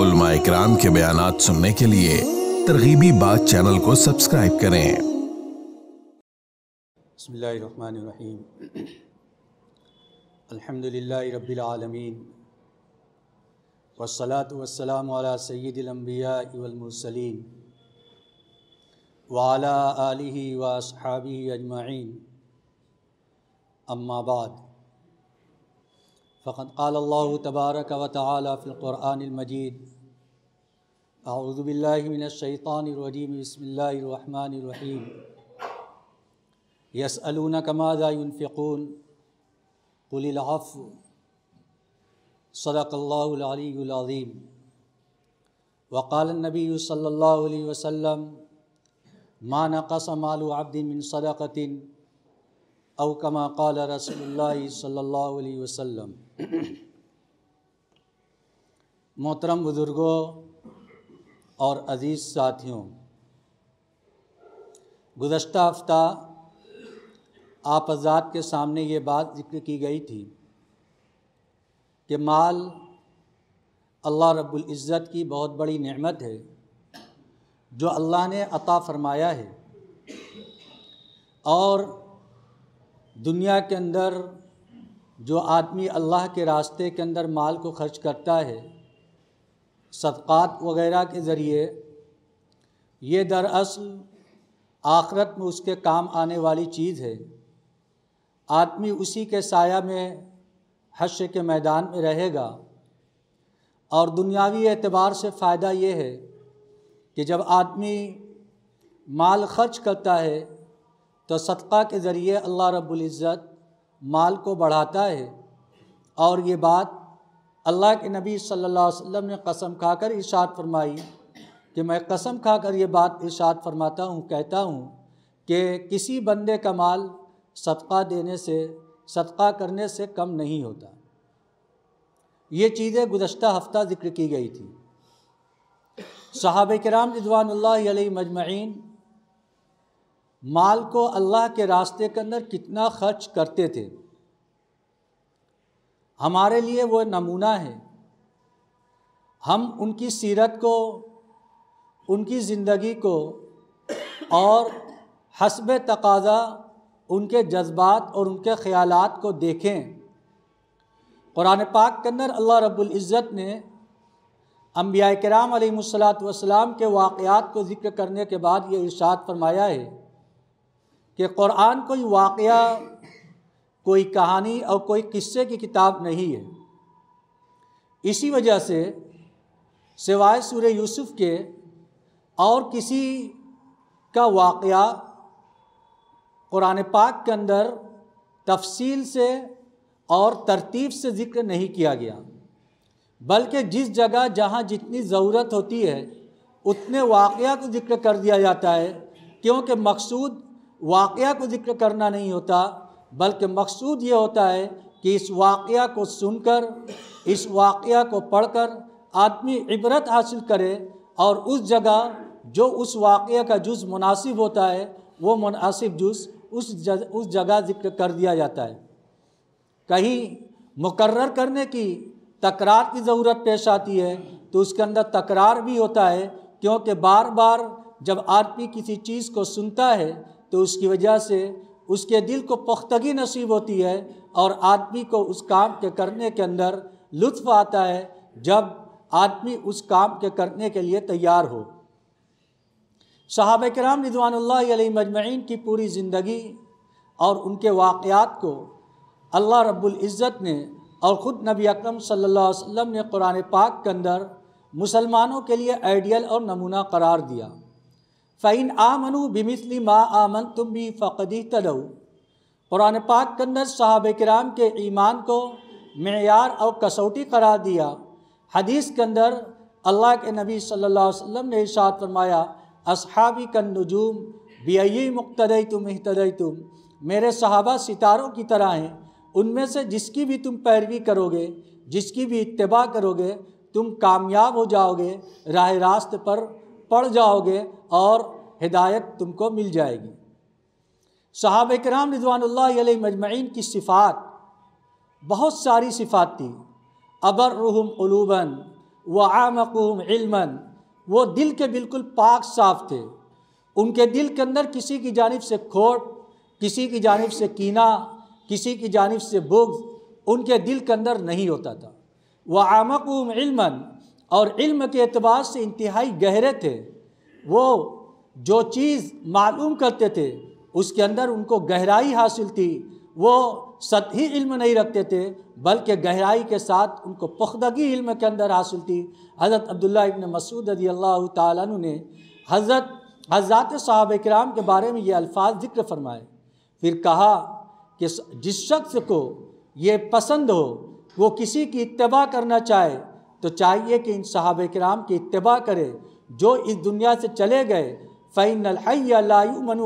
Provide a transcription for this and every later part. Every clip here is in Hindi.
उलमा के बयान सुनने के लिए तरगीबी बात चैनल को सब्सक्राइब करें वसलाम सैदम्बियामसलिन वाला आलि अजमाइन अम्माबाद فقد قال الله تبارك وتعالى في القرآن المجيد أعوذ بالله من الشيطان الرجيم بسم الله الرحمن الرحيم يسألونك ماذا ينفقون قل العفو صدق الله العلي العظيم وقال النبي صلى الله عليه وسلم ما نقص مال عبد من صدقة अव कमा कल रसोल्ला सल्ला वसम मोहतरम बुज़ुर्गों और अज़ीज़ साथियों गुज्त हफ्ता आप आज़ाद के सामने ये बात जिक्र की गई थी कि माल अल्लाह रब्बुल इज़्ज़त की बहुत बड़ी नेमत है जो अल्लाह ने अता फ़रमाया है और दुनिया के अंदर जो आदमी अल्लाह के रास्ते के अंदर माल को खर्च करता है सदक़ात वगैरह के ज़रिए ये दरअसल आखरत में उसके काम आने वाली चीज़ है आदमी उसी के साया में हश के मैदान में रहेगा और दुनियावी एतबार से फ़ायदा ये है कि जब आदमी माल खर्च करता है तो सदक़ा के ज़रिए अल्लाह रब्ज़त माल को बढ़ाता है और ये बात अल्लाह के नबी सल्लल्लाहु अलैहि वसल्लम ने कसम खाकर इशात फरमाई कि मैं कसम खाकर ये बात इशात फरमाता हूँ कहता हूँ कि किसी बंदे का माल सदका देने से सदका करने से कम नहीं होता ये चीज़ें गुज्त हफ्ता ज़िक्र की गई थी सहाब कराम रिजवान मजमैन माल को अल्लाह के रास्ते के अंदर कितना खर्च करते थे हमारे लिए वो नमूना है हम उनकी सीरत को उनकी ज़िंदगी को और हसब तकाजा उनके जज्बात और उनके ख़्याल को देखें क़ुरान पाक के अंदर अल्लाह रब्ज़त ने अम्बिया कराम वसलात वसलाम के वाक़ात को ज़िक्र करने के बाद ये इर्शाद फरमाया है कि कुरान कोई वाक़ कोई कहानी और कोई किस्से की किताब नहीं है इसी वजह से सिवाय सूर्य यूसुफ के और किसी का वाक़ कुरान पाक के अंदर तफसील से और तरतीब से ज़िक्र नहीं किया गया बल्कि जिस जगह जहाँ जितनी ज़रूरत होती है उतने वाक़ को ज़िक्र कर दिया जाता है क्योंकि मकसूद वाक़ को जिक्र करना नहीं होता बल्कि मकसूद ये होता है कि इस वाक़ को सुनकर इस वाक़ को पढ़कर आदमी इबरत हासिल करे और उस जगह जो उस वाक़ का जुज़ मुनासिब होता है वो मुनासिब जुज़ उस जग, उस जगह जिक्र कर दिया जाता है कहीं मुकर्र करने की तकरार की ज़रूरत पेश आती है तो उसके अंदर तकरार भी होता है क्योंकि बार बार जब आदमी किसी चीज़ को सुनता है तो उसकी वजह से उसके दिल को पुख्तगी नसीब होती है और आदमी को उस काम के करने के अंदर लुत्फ आता है जब आदमी उस काम के करने के लिए तैयार हो साहब कराम रिजवान मजमैन की पूरी ज़िंदगी और उनके वाक़ात को अल्लाह रब्ज़त ने और ख़ुद नबी अकरम सल्लल्लाहु अलैहि वसल्लम ने कुरान पाक के अंदर मुसलमानों के लिए आइडियल और नमूना करार दिया फ़ैन आमनु बिमिसली मा आमन तुम भी फ़कदी तदऊ कुरान पाक के अंदर साहब कराम के ईमान को मैार और कसौटी करार दिया हदीस के अंदर अल्लाह के नबी सल्लल्लाहु अलैहि वसल्लम ने इशात फरमाया असहाबी कन नजूम बी मुख्तदई तुम इहतदई तुम मेरे सहाबा सितारों की तरह हैं उनमें से जिसकी भी तुम पैरवी करोगे जिसकी भी इतबा करोगे तुम कामयाब हो जाओगे राह रास्त पर पढ़ जाओगे और हिदायत तुमको मिल जाएगी सहाब कराम रिजवानल मजमैन की सिफ़ात बहुत सारी सिफ़ात थी अबरहम उलूबन व आमकूम इल्मन वो दिल के बिल्कुल पाक साफ थे उनके दिल के अंदर किसी की जानब से खोट किसी की जानब से कीना किसी की जानब से बुग उनके दिल के अंदर नहीं होता था व आमकूम इल्मन और इल्म के अतबार से इंतहाई गहरे थे वो जो चीज़ मालूम करते थे उसके अंदर उनको गहराई हासिल थी वो सतही इल्म नहीं रखते थे बल्कि गहराई के साथ उनको पुख्दगी इल्म के अंदर हासिल थी हज़रत अब्दुल्ला इबन मसूद रजी अल्लाह तु ने हज़रत हज़रत साहब कराम के बारे में ये अल्फाज ज़िक्र फरमाए फिर कहा कि जिस शख्स को ये पसंद हो वो किसी की इतबा करना चाहे तो चाहिए कि इन साहब कराम की इतबा करे जो इस दुनिया से चले गए फ़ैन अलमन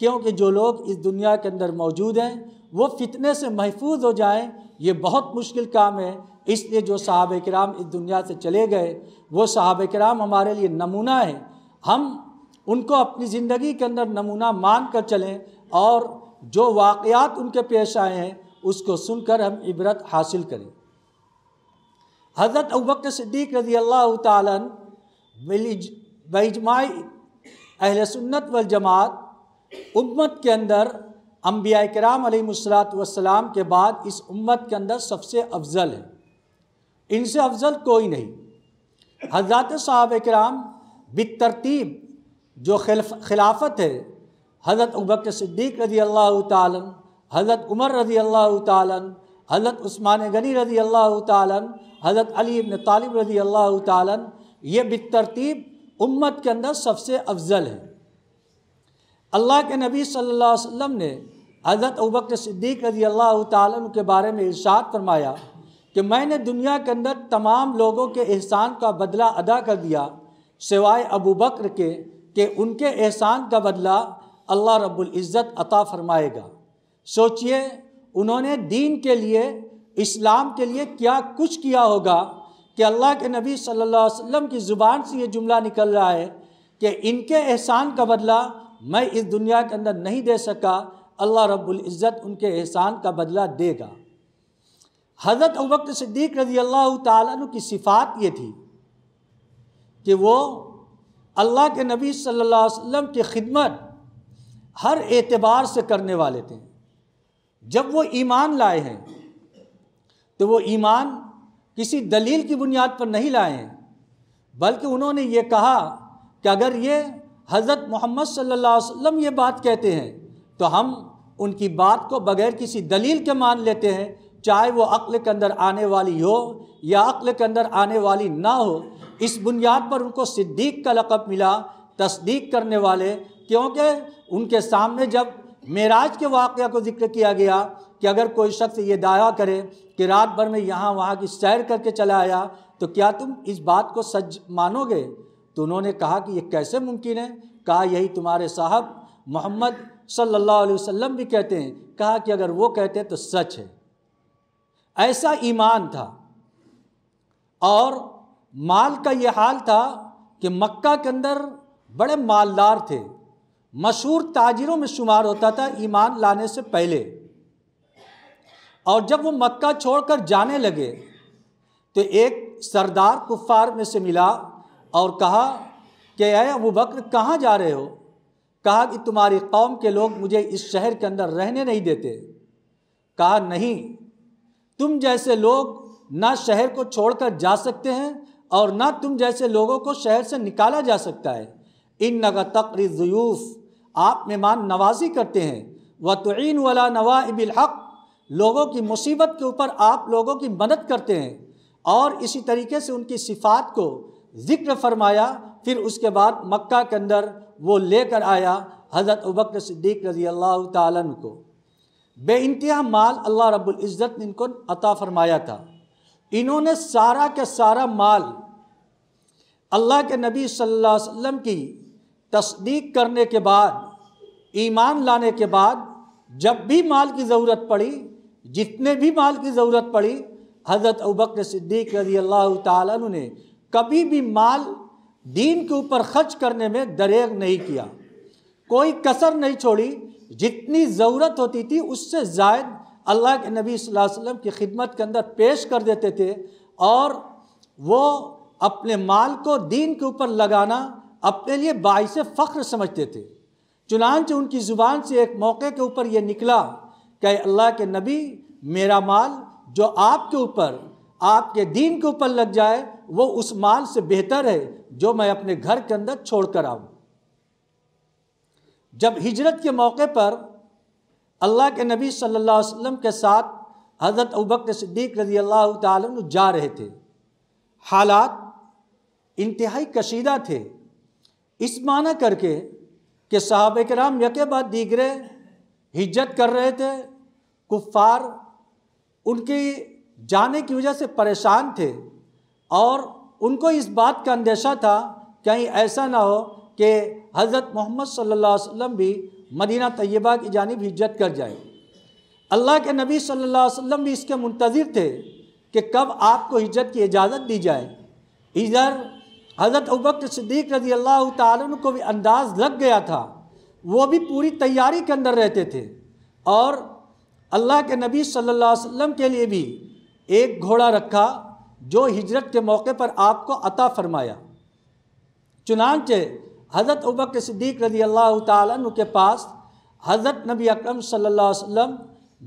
क्योंकि जो लोग इस दुनिया के अंदर मौजूद हैं वो फितने से महफूज हो जाएं ये बहुत मुश्किल काम है इसलिए जो साहब कराम इस दुनिया से चले गए वो साहब कराम हमारे लिए नमूना है हम उनको अपनी ज़िंदगी के अंदर नमूना मान कर चलें और जो वाक़ात उनके पेश आए हैं उसको सुनकर हम इबरत हासिल करें हज़रत अबक सिद्दीक रजी अल्लाह तजमाई अहल सुन्नत वल जमात उम्मत के अंदर अम्बिया कराम वसलाम के बाद इस उम्मत के अंदर सबसे अफजल है इनसे अफजल कोई नहीं हजरत साहब कराम बतरतीब जो खिलाफत है हज़रत उबक सिद्दीक रजी अल्लाह तन हज़रत उमर रजी अल्लाह तन हज़रत उस्मान गनी रजी अल्लाह तन हज़रत अली इबन तालिब रजी अल्लाह तालन ये बतरतीब उम्मत के अंदर सबसे अफजल है अल्लाह के नबी सल्लल्लाहु अलैहि वसल्लम ने हज़रत अबक सिद्दीक रजी अल्लाह तालन के बारे में इरशाद फरमाया कि मैंने दुनिया के अंदर तमाम लोगों के एहसान का बदला अदा कर दिया सिवाय अबू बकर के कि उनके एहसान का बदला अल्लाह रब्बुल इज़्ज़त अता फरमाएगा सोचिए उन्होंने दीन के लिए इस्लाम के लिए क्या कुछ किया होगा कि अल्लाह के नबी सल्लल्लाहु अलैहि वसल्लम की ज़ुबान से ये जुमला निकल रहा है कि इनके एहसान का बदला मैं इस दुनिया के अंदर नहीं दे सका अल्लाह रब्बुल इज़्ज़त उनके एहसान का बदला देगा हज़रत अबक सिद्दीक रजी अल्लाह तु की सिफ़ात ये थी कि वो अल्लाह के नबी सल्लल्लाहु अलैहि वसल्लम की खिदमत हर एतबार से करने वाले थे जब वो ईमान लाए हैं तो वो ईमान किसी दलील की बुनियाद पर नहीं लाए बल्कि उन्होंने ये कहा कि अगर ये हज़रत मोहम्मद सल्लल्लाहु अलैहि वसल्लम ये बात कहते हैं तो हम उनकी बात को बग़ैर किसी दलील के मान लेते हैं चाहे वो अक्ल के अंदर आने वाली हो या अक्ल के अंदर आने वाली ना हो इस बुनियाद पर उनको सिद्दीक का लक़ब मिला तस्दीक करने वाले क्योंकि उनके सामने जब मेराज के वाक़ को जिक्र किया गया कि अगर कोई शख्स ये दावा करे कि रात भर में यहाँ वहाँ की सैर करके चला आया तो क्या तुम इस बात को सच मानोगे तो उन्होंने कहा कि ये कैसे मुमकिन है कहा यही तुम्हारे साहब मोहम्मद सल्लल्लाहु अलैहि वसल्लम भी कहते हैं कहा कि अगर वो कहते हैं तो सच है ऐसा ईमान था और माल का ये हाल था कि मक्का के अंदर बड़े मालदार थे मशहूर ताजिरों में शुमार होता था ईमान लाने से पहले और जब वो मक्का छोड़कर जाने लगे तो एक सरदार कुफ़ार में से मिला और कहा कि अय अबू बकर कहाँ जा रहे हो कहा कि तुम्हारी कौम के लोग मुझे इस शहर के अंदर रहने नहीं देते कहा नहीं तुम जैसे लोग ना शहर को छोड़कर जा सकते हैं और ना तुम जैसे लोगों को शहर से निकाला जा सकता है इन नगा तकरीजयूफ़ आप मेहमान नवाजी करते हैं व तोन वाला नवा नवाबिलहक़ लोगों की मुसीबत के ऊपर आप लोगों की मदद करते हैं और इसी तरीके से उनकी सिफात को ज़िक्र फरमाया फिर उसके बाद मक्का के अंदर वो लेकर आया हज़रत उबकर सिद्दीक रज़ी अल्लाह तन को बेानतहा माल अल्लाह रब्ज़त ने इनको अता फ़रमाया था इन्होंने सारा का सारा माल अल्लाह के नबी सल्लल्लाहु अलैहि वसल्लम की तस्दीक करने के बाद ईमान लाने के बाद जब भी माल की ज़रूरत पड़ी जितने भी माल की ज़रूरत पड़ी हज़रत अबकर सिद्दीक रजी अल्लाह तु ने कभी भी माल दीन के ऊपर खर्च करने में दरेग नहीं किया कोई कसर नहीं छोड़ी जितनी ज़रूरत होती थी उससे ज़ायद अल्लाह के नबी वसल्लम की खिदमत के अंदर पेश कर देते थे और वो अपने माल को दीन के ऊपर लगाना अपने लिए बायस फ़ख्र समझते थे चुनानच उनकी ज़ुबान से एक मौके के ऊपर ये निकला कि अल्लाह के नबी मेरा माल जो आपके ऊपर आपके दीन के ऊपर लग जाए वो उस माल से बेहतर है जो मैं अपने घर के अंदर छोड़ कर आऊँ जब हिजरत के मौके पर अल्लाह के नबी सल्लल्लाहु अलैहि वसल्लम के साथ हज़रत अबक सिद्दीक रजी अल्लाह तु जा रहे थे हालात इंतहाई कशीदा थे इस माना करके कि साहब कराम यके बाद दीगरे हिजरत कर रहे थे कुफ़ार उनके जाने की वजह से परेशान थे और उनको इस बात का अंदेशा था कहीं ऐसा ना हो कि हज़रत मोहम्मद सल्लल्लाहु अलैहि वसल्लम भी मदीना तय्यबा की जानब हिज्जत कर जाए अल्लाह के नबी सल्लल्लाहु अलैहि वसल्लम भी इसके मुंतजिर थे कि कब आपको हिजत की इजाज़त दी जाए इधर हज़रत उबक्त सिद्दीक रजी अल्लाह तुम को भी अंदाज़ लग गया था वो भी पूरी तैयारी के अंदर रहते थे और अल्लाह के नबी सल्लल्लाहु अलैहि वसल्लम के लिए भी एक घोड़ा रखा जो हिजरत के मौके पर आपको अता फरमाया चुनानचे हज़रत उबक सिद्दीक रजी अल्लाह तु के पास हज़रत नबी अकरम सल्लल्लाहु अलैहि वसल्लम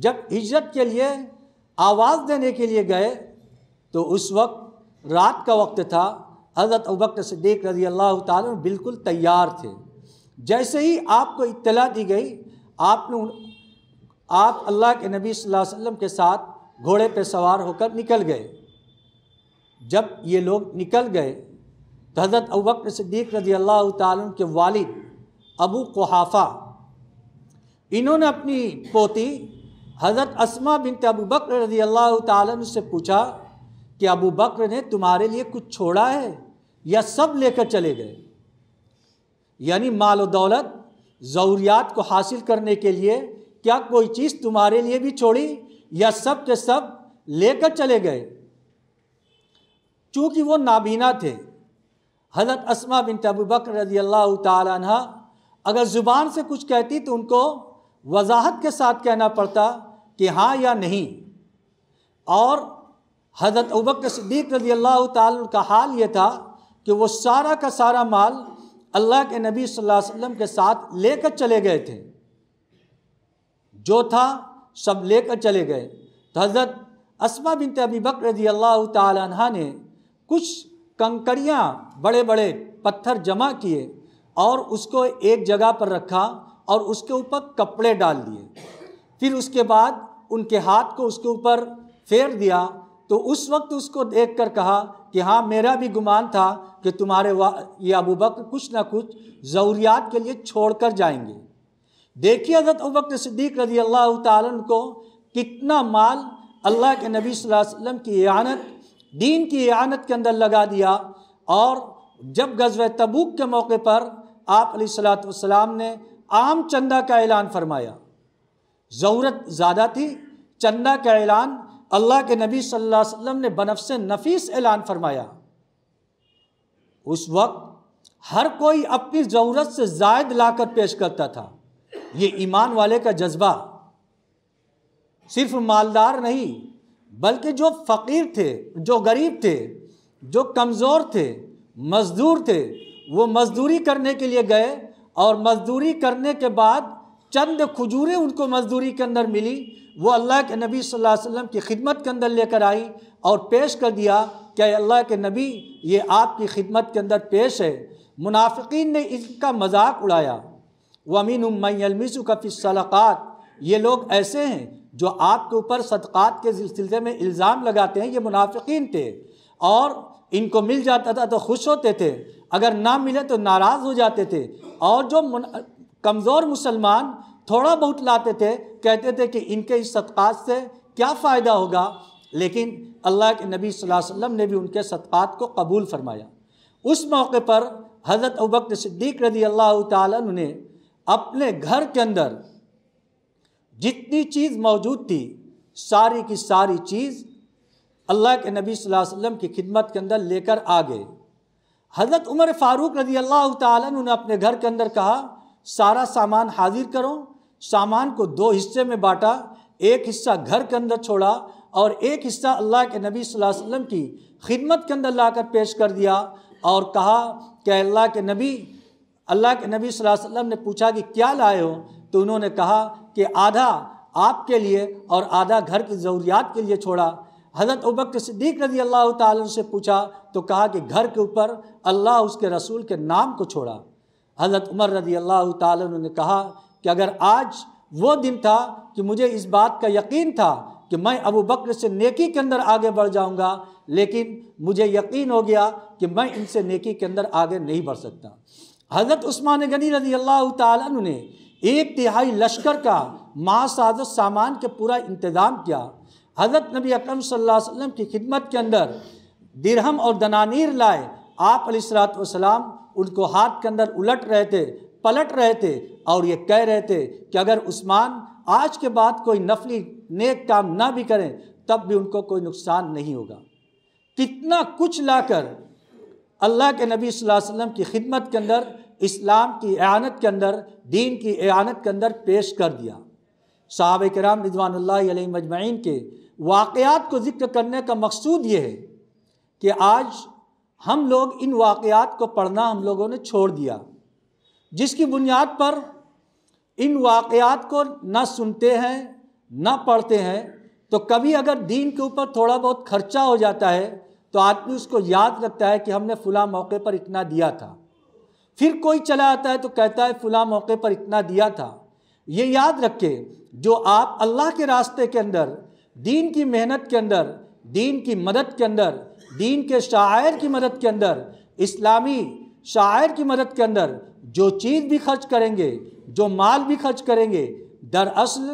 जब हिजरत के लिए आवाज़ देने के लिए गए तो उस वक्त रात का वक्त था हज़रत उबक सिद्दीक रजी अल्लाह तु बिल्कुल तैयार थे जैसे ही आपको इतला दी गई आपने आप अल्लाह के नबी सल्लल्लाहु अलैहि वसल्लम के साथ घोड़े पर सवार होकर निकल गए जब ये लोग निकल गए तो हज़रत अबक्र सिद्दीक रजी अल्लाह तुम के वालिद अबू कोहाफ़ा इन्होंने अपनी पोती हज़रत असमा बिन अबू बकर रजी अल्लाह तुम से पूछा कि अबू बकर ने तुम्हारे लिए कुछ छोड़ा है या सब लेकर चले गए यानी माल दौलत ज़रूरियात को हासिल करने के लिए क्या कोई चीज़ तुम्हारे लिए भी छोड़ी या सब के सब लेकर चले गए चूँकि वो नाबीना थे हज़रत असमा बिन तबू बकर रजी अल्लाह तहा अगर ज़ुबान से कुछ कहती तो उनको वजाहत के साथ कहना पड़ता कि हाँ या नहीं और हज़रत उबक सदीक रजी अल्लाह तु का हाल ये था कि वो सारा का सारा माल अल्लाह के नबी सल्लल्लाहु अलैहि वसल्लम के साथ लेकर चले गए थे जो था सब लेकर चले गए तो हज़रत असमा बिन तबी बकर रजी अल्लाह तह ने कुछ कंकड़ियाँ बड़े बड़े पत्थर जमा किए और उसको एक जगह पर रखा और उसके ऊपर कपड़े डाल दिए फिर उसके बाद उनके हाथ को उसके ऊपर फेर दिया तो उस वक्त उसको देख कर कहा कि हाँ मेरा भी गुमान था कि तुम्हारे वा ये अबू बकर कुछ ना कुछ ज़रूरियात के लिए छोड़ कर जाएंगे देखिए हजरत वक्त सिद्दीक रजी अल्लाह तन को कितना माल अल्लाह के नबी वसल्लम की आनत दीन की आनत के अंदर लगा दिया और जब गजव तबूक के मौके पर आप सलाम ने आम चंदा का ऐलान फरमाया ज़रूरत ज़्यादा थी चंदा का ऐलान अल्लाह के नबी सल्लल्लाहु अलैहि वसल्लम ने बनफ़ नफीस ऐलान फरमाया उस वक्त हर कोई अपनी ज़रूरत से जायद लाकर पेश करता था ये ईमान वाले का जज्बा सिर्फ मालदार नहीं बल्कि जो फ़कीर थे जो गरीब थे जो कमज़ोर थे मज़दूर थे वो मज़दूरी करने के लिए गए और मज़दूरी करने के बाद चंद खजूरें उनको मज़दूरी के अंदर मिली वो अल्लाह के नबी सल्लल्लाहु अलैहि वसल्लम की खिदमत के अंदर लेकर आई और पेश कर दिया कि अल्लाह के नबी ये आपकी खिदमत के अंदर पेश है मुनाफिकीन ने इसका मजाक उड़ाया वमीन उमयलमिजु कफ़ी सलाक़ात ये लोग ऐसे हैं जो आपके ऊपर सदक़ात के सिलसिले में इल्ज़ाम लगाते हैं ये मुनाफिकीन थे और इनको मिल जाता था तो खुश होते थे अगर ना मिले तो नाराज़ हो जाते थे और जो कमज़ोर मुसलमान थोड़ा बहुत लाते थे कहते थे कि इनके इस सदक़ात से क्या फ़ायदा होगा लेकिन अल्लाह के नबी सल्लल्लाहु अलैहि वसल्लम ने भी उनके सदक़ात को कबूल फरमाया उस मौके पर हज़रत अबक सिद्दीक रदी अल्लाह ने अपने घर के अंदर जितनी चीज़ मौजूद थी सारी की सारी चीज़ अल्लाह के नबी सल्लल्लाहु अलैहि वसल्लम की खिदमत के अंदर लेकर आ गए हज़रत उमर फ़ारूक रजी अल्लाह तु ने अपने घर के अंदर कहा सारा सामान हाजिर करो सामान को दो हिस्से में बांटा एक हिस्सा घर के अंदर छोड़ा और एक हिस्सा अल्लाह के नबी सल्लल्लाहु अलैहि वसल्लम की खिदमत के अंदर लाकर पेश कर दिया और कहा कि अल्लाह के नबी अल्लाह के नबी वसल्लम ने पूछा कि क्या लाए हो तो उन्होंने कहा कि आधा आपके लिए और आधा घर की ज़रूरियात के लिए छोड़ा हज़रत उबक सिद्दीक रजी अल्लाह तन से पूछा तो कहा कि घर के ऊपर अल्लाह उसके रसूल के नाम को छोड़ा हज़रत उमर रजी अल्लाह तन ने कहा कि अगर आज वो दिन था कि मुझे इस बात का यकीन था कि मैं अबू बकर से नेकी के अंदर आगे बढ़ जाऊंगा लेकिन मुझे यकीन हो गया कि मैं इनसे नेकी के अंदर आगे नहीं बढ़ सकता हज़रत उस्मान गनी रजी अल्लाह तु ने एक तिहाई लश्कर का महासाजत सामान के पूरा इंतज़ाम किया हज़रत नबी अकरम सल्लल्लाहु अलैहि वसल्लम की खिदमत के अंदर दिरहम और दनानीर लाए आप सलाम उनको हाथ के अंदर उलट रहे थे पलट रहे थे और ये कह रहे थे कि अगर उस्मान आज के बाद कोई नफली नेक काम ना भी करें तब भी उनको कोई नुकसान नहीं होगा कितना कुछ लाकर अल्लाह के नबी वसल्लम की खिदमत के अंदर इस्लाम की एानत के अंदर दीन की एआनत के अंदर पेश कर दिया साहब कराम रिजवान मजमैन के वाक़ात को ज़िक्र करने का मकसूद ये है कि आज हम लोग इन वाक़ात को पढ़ना हम लोगों ने छोड़ दिया जिसकी बुनियाद पर इन वाक़ात को न सुनते हैं न पढ़ते हैं तो कभी अगर दीन के ऊपर थोड़ा बहुत खर्चा हो जाता है तो आदमी उसको याद रखता है कि हमने फ़ुला मौके पर इतना दिया था फिर कोई चला आता है तो कहता है फ़ुला मौके पर इतना दिया था ये याद रखें जो आप अल्लाह के रास्ते के अंदर दीन की मेहनत के अंदर दीन की मदद के अंदर दीन के शायर की मदद के अंदर इस्लामी शायर की मदद के अंदर जो चीज़ भी खर्च करेंगे जो माल भी खर्च करेंगे दरअसल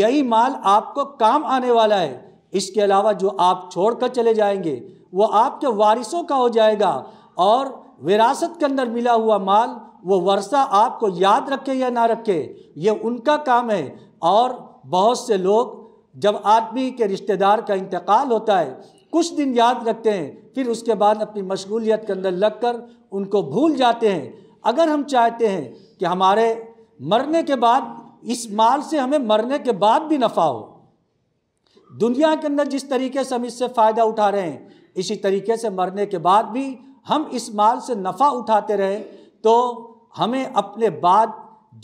यही माल आपको काम आने वाला है इसके अलावा जो आप छोड़ कर चले जाएंगे वो आपके वारिसों का हो जाएगा और विरासत के अंदर मिला हुआ माल वो वर्षा आपको याद रखे या ना रखे ये उनका काम है और बहुत से लोग जब आदमी के रिश्तेदार का इंतकाल होता है कुछ दिन याद रखते हैं फिर उसके बाद अपनी मशगूलियत के अंदर लग कर उनको भूल जाते हैं अगर हम चाहते हैं कि हमारे मरने के बाद इस माल से हमें मरने के बाद भी नफ़ा हो दुनिया के अंदर जिस तरीके से हम इससे फ़ायदा उठा रहे हैं इसी तरीके से मरने के बाद भी हम इस माल से नफ़ा उठाते रहे तो हमें अपने बाद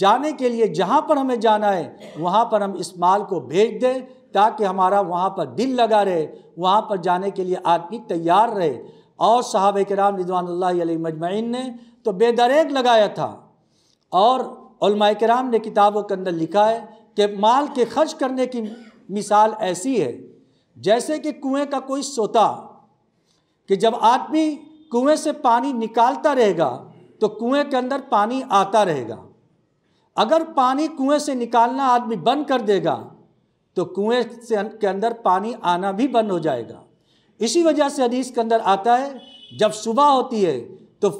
जाने के लिए जहाँ पर हमें जाना है वहाँ पर हम इस माल को भेज दें ताकि हमारा वहाँ पर दिल लगा रहे वहाँ पर जाने के लिए आदमी तैयार रहे और साहब कराम रिजवान मजमैन ने तो बेदरेग लगाया था और कराम ने किताबों के अंदर लिखा है कि माल के खर्च करने की मिसाल ऐसी है जैसे कि कुएं का कोई सोता कि जब आदमी कुएं से पानी निकालता रहेगा तो कुएं के अंदर पानी आता रहेगा अगर पानी कुएं से निकालना आदमी बंद कर देगा तो कुएं से के अंदर पानी आना भी बंद हो जाएगा इसी वजह से हदीस के अंदर आता है जब सुबह होती है तो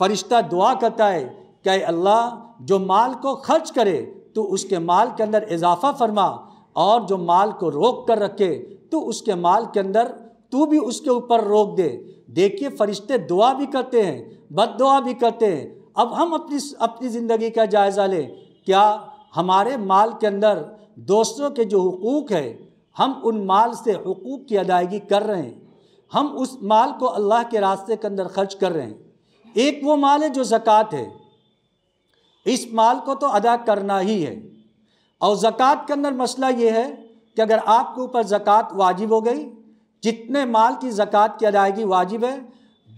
फरिश्ता दुआ करता है क्या अल्लाह जो माल को खर्च करे तो उसके माल के अंदर इजाफा फरमा और जो माल को रोक कर रखे तो उसके माल के अंदर तू भी उसके ऊपर रोक दे देखिए फरिश्ते दुआ भी करते हैं बद दुआ भी करते हैं अब हम अपनी अपनी ज़िंदगी का जायज़ा लें क्या हमारे माल के अंदर दोस्तों के जो हकूक़ है हम उन माल से हकूक़ की अदायगी कर रहे हैं हम उस माल को अल्लाह के रास्ते के अंदर खर्च कर रहे हैं एक वो माल है जो ज़क़़त है इस माल को तो अदा करना ही है और ज़क़़त के अंदर मसला ये है कि अगर आपके ऊपर ज़क़़त वाजिब हो गई जितने माल की ज़क़़त की अदायगी वाजिब है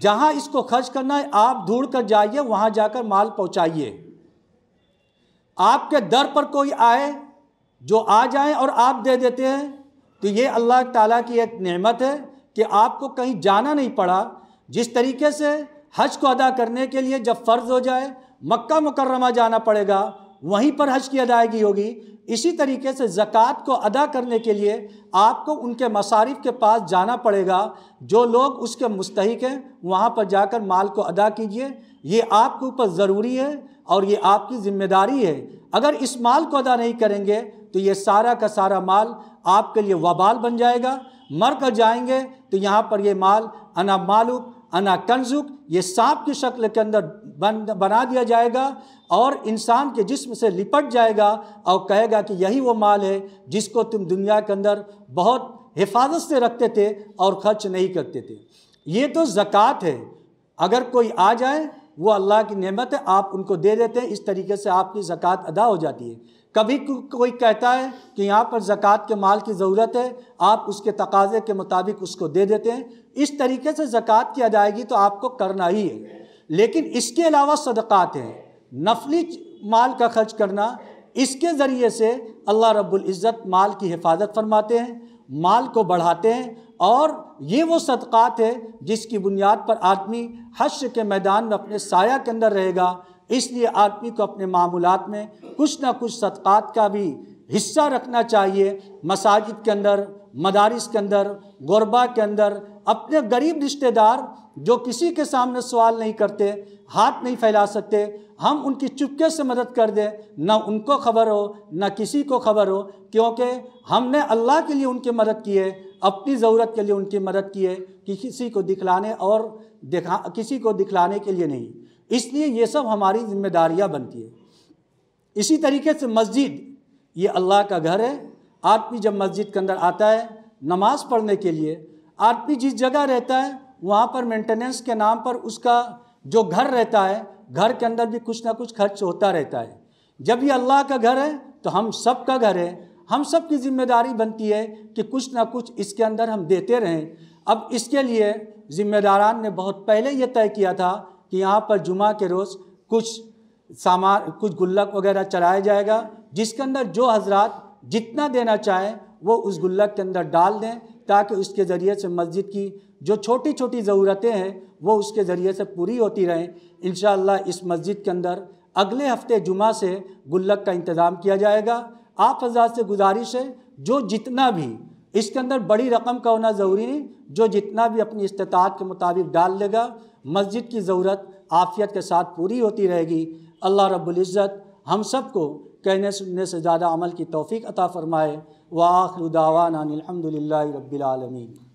जहाँ इसको खर्च करना है आप ढूंढ कर जाइए वहाँ जाकर माल पहुँचाइए आपके दर पर कोई आए जो आ जाए और आप दे देते हैं तो ये अल्लाह ताला की एक नेमत है कि आपको कहीं जाना नहीं पड़ा जिस तरीके से हज को अदा करने के लिए जब फ़र्ज़ हो जाए मक्का मुकर्रमा जाना पड़ेगा वहीं पर हज की अदायगी होगी इसी तरीके से ज़क़़त को अदा करने के लिए आपको उनके मसारिफ के पास जाना पड़ेगा जो लोग उसके मुस्तक हैं वहाँ पर जाकर माल को अदा कीजिए ये आपके ऊपर ज़रूरी है और ये आपकी ज़िम्मेदारी है अगर इस माल को अदा नहीं करेंगे तो ये सारा का सारा माल आपके लिए वबाल बन जाएगा मर कर जाएंगे तो यहाँ पर ये माल अनामालूक अना तंजुक ये सांप की शक्ल के अंदर बन बना दिया जाएगा और इंसान के जिस्म से लिपट जाएगा और कहेगा कि यही वो माल है जिसको तुम दुनिया के अंदर बहुत हिफाजत से रखते थे और खर्च नहीं करते थे ये तो ज़क़़त है अगर कोई आ जाए वो अल्लाह की नेमत है आप उनको दे देते हैं इस तरीके से आपकी ज़क़़त अदा हो जाती है कभी कोई कहता है कि यहाँ पर ज़क़़त के माल की ज़रूरत है आप उसके तकाज़े के मुताबिक उसको दे देते हैं इस तरीके से ज़क़़त की अदायगी तो आपको करना ही है लेकिन इसके अलावा सदक़ात हैं नफली माल का खर्च करना इसके ज़रिए से अल्लाह रब्बुल इज़्ज़त माल की हिफाजत फरमाते हैं माल को बढ़ाते हैं और ये वो सदक़ात है जिसकी बुनियाद पर आदमी हश्र के मैदान में अपने साया के अंदर रहेगा इसलिए आदमी को अपने मामूलत में कुछ ना कुछ सदक़ात का भी हिस्सा रखना चाहिए मसाजिद के अंदर मदारस के अंदर गरबा के अंदर अपने गरीब रिश्तेदार जो किसी के सामने सवाल नहीं करते हाथ नहीं फैला सकते हम उनकी चुपके से मदद कर दें ना उनको खबर हो ना किसी को खबर हो क्योंकि हमने अल्लाह के लिए उनकी मदद की है अपनी ज़रूरत के लिए उनकी मदद की है कि किसी को दिखलाने और दिखा किसी को दिखलाने के लिए नहीं इसलिए ये सब हमारी जिम्मेदारियाँ बनती है इसी तरीके से मस्जिद ये अल्लाह का घर है आदमी जब मस्जिद के अंदर आता है नमाज़ पढ़ने के लिए आदमी जिस जगह रहता है वहाँ पर मेंटेनेंस के नाम पर उसका जो घर रहता है घर के अंदर भी कुछ ना कुछ खर्च होता रहता है जब ये अल्लाह का घर है तो हम सब का घर है हम सब की जिम्मेदारी बनती है कि कुछ ना कुछ इसके अंदर हम देते रहें अब इसके लिए ज़िम्मेदारान ने बहुत पहले ये तय किया था कि यहाँ पर जुमा के रोज़ कुछ सामान कुछ गुल्लक वगैरह चलाया जाएगा जिसके अंदर जो हजरात जितना देना चाहें वो उस गुल्लक के अंदर डाल दें ताकि उसके ज़रिए से मस्जिद की जो छोटी छोटी ज़रूरतें हैं वो उसके ज़रिए से पूरी होती रहें इन इस मस्जिद के अंदर अगले हफ्ते जुमा से गुल्लक का इंतज़ाम किया जाएगा आप हजार से गुजारिश है जो जितना भी इसके अंदर बड़ी रकम का होना ज़रूरी नहीं जो जितना भी अपनी इस्तात के मुताबिक डाल लेगा मस्जिद की ज़रूरत आफियत के साथ पूरी होती रहेगी अल्लाह रब्ज़त हम सब को कहने सुनने से ज़्यादा अमल की तोफ़ी अता फ़रमाए वाखिर दावाना अलहमदिल्ला रबीआलमीन